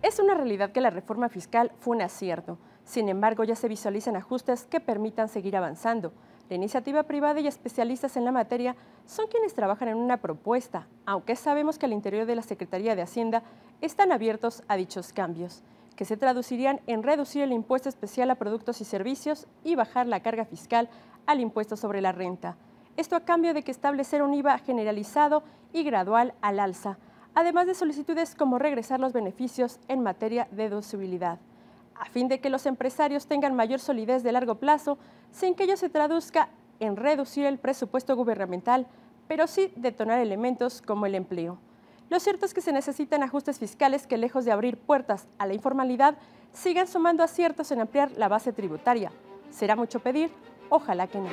Es una realidad que la reforma fiscal fue un acierto. Sin embargo, ya se visualizan ajustes que permitan seguir avanzando. La iniciativa privada y especialistas en la materia son quienes trabajan en una propuesta, aunque sabemos que al interior de la Secretaría de Hacienda están abiertos a dichos cambios, que se traducirían en reducir el impuesto especial a productos y servicios y bajar la carga fiscal al impuesto sobre la renta. Esto a cambio de que establecer un IVA generalizado y gradual al alza, además de solicitudes como regresar los beneficios en materia de deducibilidad, a fin de que los empresarios tengan mayor solidez de largo plazo sin que ello se traduzca en reducir el presupuesto gubernamental, pero sí detonar elementos como el empleo. Lo cierto es que se necesitan ajustes fiscales que, lejos de abrir puertas a la informalidad, sigan sumando aciertos en ampliar la base tributaria. ¿Será mucho pedir? Ojalá que no.